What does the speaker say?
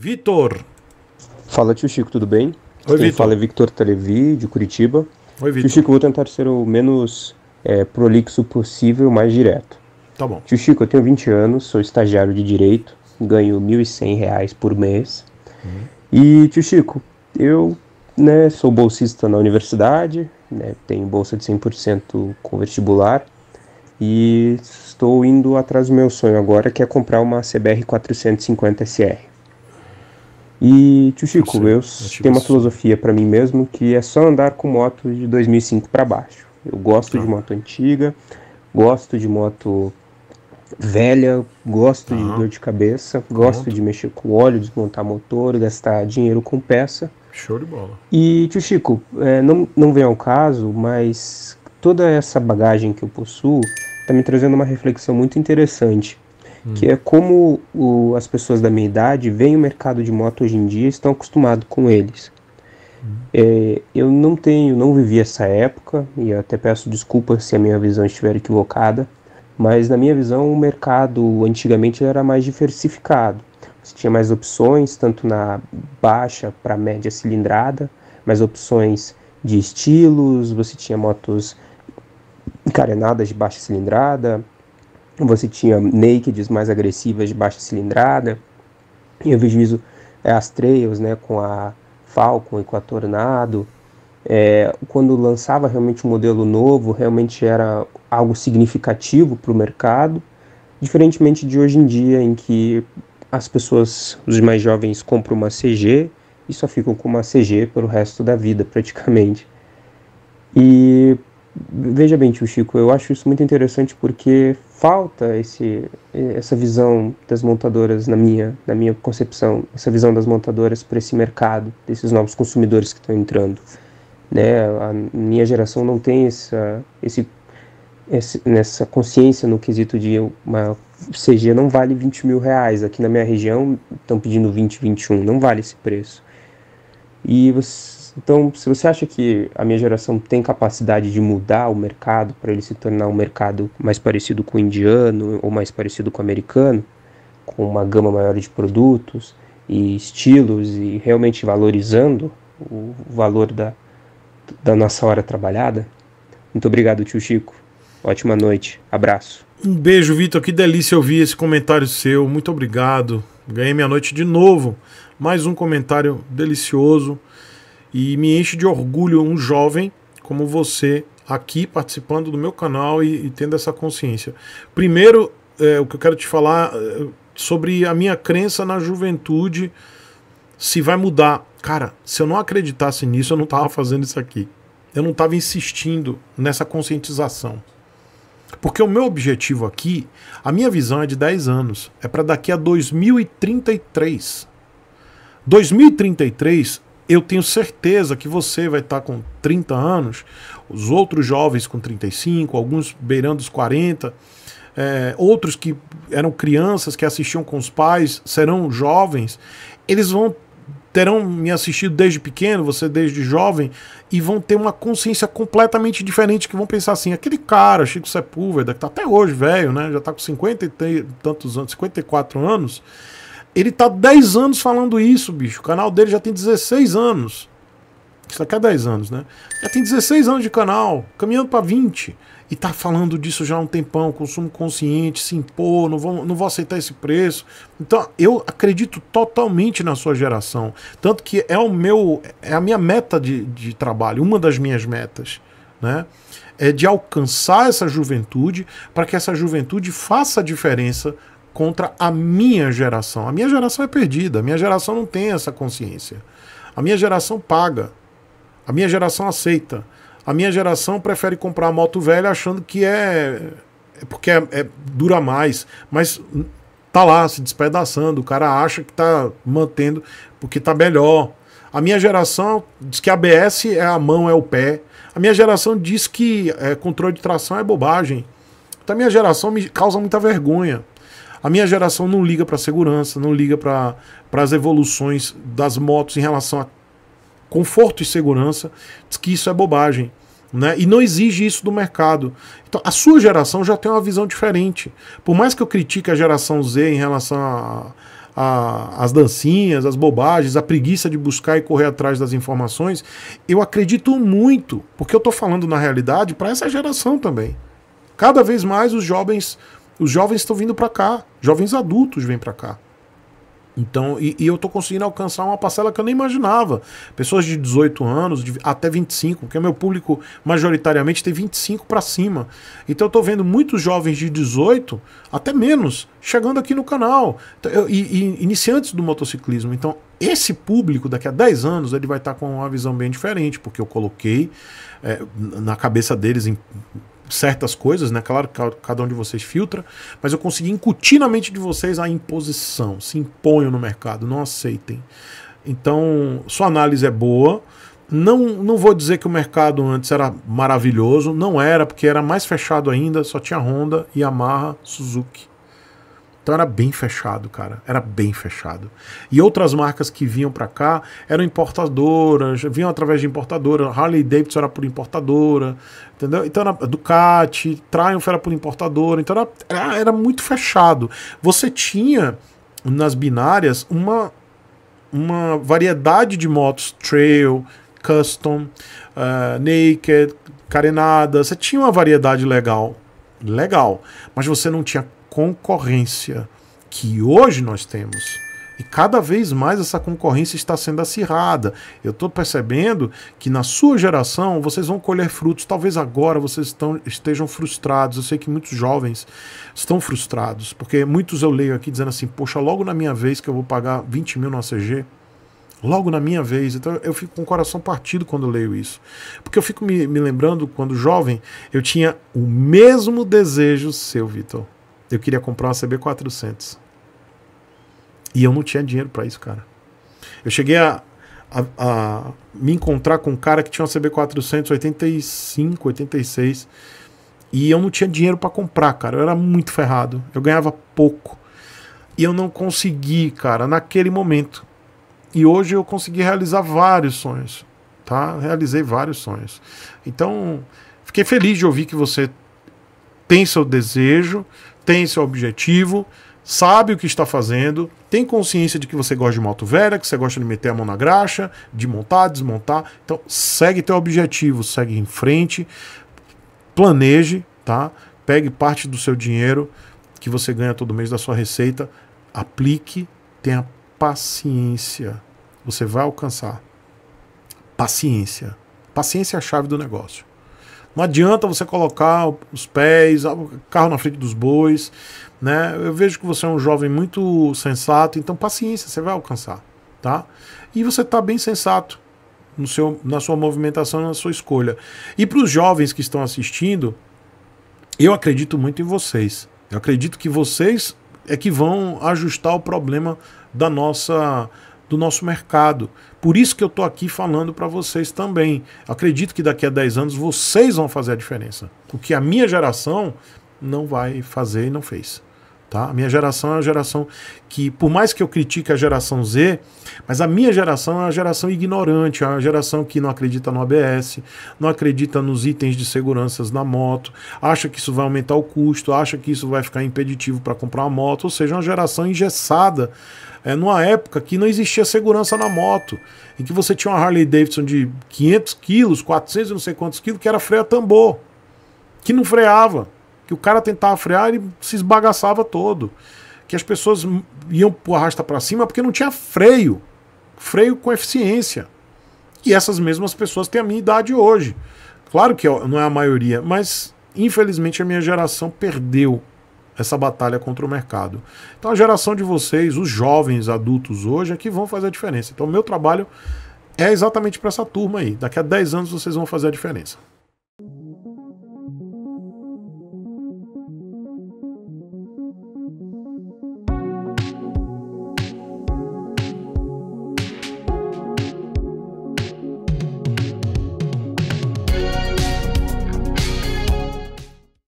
Vitor. Fala, tio Chico, tudo bem? Oi, Quem Victor. fala é Victor Televi, de Curitiba. Oi, Vitor. Tio Chico, vou tentar ser o menos é, prolixo possível, mais direto. Tá bom. Tio Chico, eu tenho 20 anos, sou estagiário de Direito, ganho R$ 1.100 por mês. Uhum. E, tio Chico, eu né, sou bolsista na universidade, né, tenho bolsa de 100% com vestibular e estou indo atrás do meu sonho agora, que é comprar uma CBR 450 SR. E tio Chico, eu, eu tenho uma filosofia para mim mesmo que é só andar com moto de 2005 para baixo. Eu gosto de tá. moto antiga, gosto de moto velha, gosto de dor de cabeça, gosto Pronto. de mexer com óleo, desmontar motor, gastar dinheiro com peça. Show de bola. E tio Chico, é, não, não vem ao caso, mas toda essa bagagem que eu possuo está me trazendo uma reflexão muito interessante que é como o, as pessoas da minha idade veem o mercado de moto hoje em dia e estão acostumados com eles. É, eu não tenho, não vivi essa época e até peço desculpas se a minha visão estiver equivocada, mas na minha visão o mercado antigamente era mais diversificado. Você tinha mais opções, tanto na baixa para média cilindrada, mais opções de estilos, você tinha motos encarenadas de baixa cilindrada, você tinha nakeds mais agressivas de baixa cilindrada. E eu vejo isso é, as trails, né, com a Falcon e com a Tornado. É, quando lançava realmente um modelo novo, realmente era algo significativo para o mercado, diferentemente de hoje em dia, em que as pessoas, os mais jovens, compram uma CG e só ficam com uma CG pelo resto da vida, praticamente. E veja bem, tio Chico, eu acho isso muito interessante porque falta esse, essa visão das montadoras na minha, na minha concepção, essa visão das montadoras para esse mercado, desses novos consumidores que estão entrando. Né? A minha geração não tem essa, esse, esse, nessa consciência no quesito de uma CG não vale 20 mil reais. Aqui na minha região estão pedindo 20, 21, não vale esse preço. E você então, se você acha que a minha geração tem capacidade de mudar o mercado para ele se tornar um mercado mais parecido com o indiano ou mais parecido com o americano, com uma gama maior de produtos e estilos e realmente valorizando o valor da, da nossa hora trabalhada. Muito obrigado, tio Chico. Ótima noite. Abraço. Um beijo, Vitor. Que delícia ouvir esse comentário seu. Muito obrigado. Ganhei minha noite de novo. Mais um comentário delicioso. E me enche de orgulho um jovem como você aqui participando do meu canal e, e tendo essa consciência. Primeiro, é, o que eu quero te falar é sobre a minha crença na juventude, se vai mudar. Cara, se eu não acreditasse nisso, eu não estava fazendo isso aqui. Eu não estava insistindo nessa conscientização. Porque o meu objetivo aqui, a minha visão é de 10 anos, é para daqui a 2033. 2033 eu tenho certeza que você vai estar tá com 30 anos, os outros jovens com 35, alguns beirando os 40, é, outros que eram crianças que assistiam com os pais serão jovens, eles vão terão me assistido desde pequeno, você desde jovem, e vão ter uma consciência completamente diferente, que vão pensar assim, aquele cara, Chico Sepúlveda, que está até hoje velho, né, já está com 50 e tantos anos, 54 anos, ele tá 10 anos falando isso, bicho. O canal dele já tem 16 anos. Isso daqui é 10 anos, né? Já tem 16 anos de canal, caminhando para 20. E tá falando disso já há um tempão, consumo consciente, se impor, não vou, não vou aceitar esse preço. Então, eu acredito totalmente na sua geração. Tanto que é o meu, é a minha meta de, de trabalho, uma das minhas metas, né? É de alcançar essa juventude para que essa juventude faça a diferença contra a minha geração. A minha geração é perdida, a minha geração não tem essa consciência. A minha geração paga, a minha geração aceita. A minha geração prefere comprar a moto velha achando que é, é porque é, é, dura mais, mas tá lá se despedaçando. O cara acha que tá mantendo porque tá melhor. A minha geração diz que ABS é a mão, é o pé. A minha geração diz que é, controle de tração é bobagem. Então a minha geração me causa muita vergonha. A minha geração não liga para segurança, não liga para as evoluções das motos em relação a conforto e segurança, diz que isso é bobagem. Né? E não exige isso do mercado. Então, a sua geração já tem uma visão diferente. Por mais que eu critique a geração Z em relação a, a, as dancinhas, as bobagens, a preguiça de buscar e correr atrás das informações, eu acredito muito, porque eu estou falando na realidade para essa geração também. Cada vez mais os jovens os jovens estão vindo para cá, jovens adultos vêm para cá. Então, e, e eu estou conseguindo alcançar uma parcela que eu nem imaginava. Pessoas de 18 anos, de, até 25, porque meu público majoritariamente tem 25 para cima. Então eu estou vendo muitos jovens de 18, até menos, chegando aqui no canal. Então, e, e iniciantes do motociclismo. Então, esse público, daqui a 10 anos, ele vai estar tá com uma visão bem diferente, porque eu coloquei é, na cabeça deles, em, certas coisas, né? Claro que cada um de vocês filtra, mas eu consegui incutir na mente de vocês a imposição. Se imponham no mercado, não aceitem. Então, sua análise é boa. Não, não vou dizer que o mercado antes era maravilhoso, não era, porque era mais fechado ainda, só tinha Honda, Yamaha, Suzuki. Então era bem fechado, cara. Era bem fechado. E outras marcas que vinham para cá eram importadoras, vinham através de importadora. Harley Davidson era por importadora, entendeu? Então era Ducati, Triumph era por importadora. Então era, era muito fechado. Você tinha nas binárias uma, uma variedade de motos trail, custom, uh, naked, carenada. Você tinha uma variedade legal. Legal. Mas você não tinha concorrência que hoje nós temos. E cada vez mais essa concorrência está sendo acirrada. Eu estou percebendo que na sua geração vocês vão colher frutos. Talvez agora vocês estão, estejam frustrados. Eu sei que muitos jovens estão frustrados, porque muitos eu leio aqui dizendo assim: Poxa, logo na minha vez que eu vou pagar 20 mil no ACG. Logo na minha vez. Então eu fico com o coração partido quando eu leio isso. Porque eu fico me, me lembrando quando jovem eu tinha o mesmo desejo seu, Vitor eu queria comprar uma CB400. E eu não tinha dinheiro para isso, cara. Eu cheguei a, a, a, me encontrar com um cara que tinha uma cb 485 86. E eu não tinha dinheiro para comprar, cara. Eu era muito ferrado. Eu ganhava pouco. E eu não consegui, cara, naquele momento. E hoje eu consegui realizar vários sonhos, tá? Realizei vários sonhos. Então, fiquei feliz de ouvir que você tem seu desejo, tem seu objetivo, sabe o que está fazendo, tem consciência de que você gosta de moto velha, que você gosta de meter a mão na graxa, de montar, desmontar. Então, segue teu objetivo, segue em frente, planeje, tá? Pegue parte do seu dinheiro que você ganha todo mês da sua receita, aplique, tenha paciência. Você vai alcançar. Paciência. Paciência é a chave do negócio. Não adianta você colocar os pés, carro na frente dos bois, né? Eu vejo que você é um jovem muito sensato, então paciência, você vai alcançar, tá? E você está bem sensato no seu, na sua movimentação, na sua escolha. E para os jovens que estão assistindo, eu acredito muito em vocês. Eu acredito que vocês é que vão ajustar o problema da nossa do nosso mercado. Por isso que eu estou aqui falando para vocês também. Acredito que daqui a 10 anos vocês vão fazer a diferença. O que a minha geração não vai fazer e não fez. Tá? A minha geração é uma geração que, por mais que eu critique a geração Z, mas a minha geração é uma geração ignorante, é uma geração que não acredita no ABS, não acredita nos itens de seguranças na moto, acha que isso vai aumentar o custo, acha que isso vai ficar impeditivo para comprar uma moto, ou seja, uma geração engessada é, numa época que não existia segurança na moto, em que você tinha uma Harley Davidson de 500 quilos, 400 não sei quantos quilos, que era freio a tambor, que não freava, que o cara tentava frear e se esbagaçava todo, que as pessoas iam por arrasta para cima porque não tinha freio, freio com eficiência. E essas mesmas pessoas têm a minha idade hoje. Claro que é, não é a maioria, mas infelizmente a minha geração perdeu essa batalha contra o mercado. Então a geração de vocês, os jovens adultos hoje, é que vão fazer a diferença. Então o meu trabalho é exatamente para essa turma aí. Daqui a 10 anos vocês vão fazer a diferença.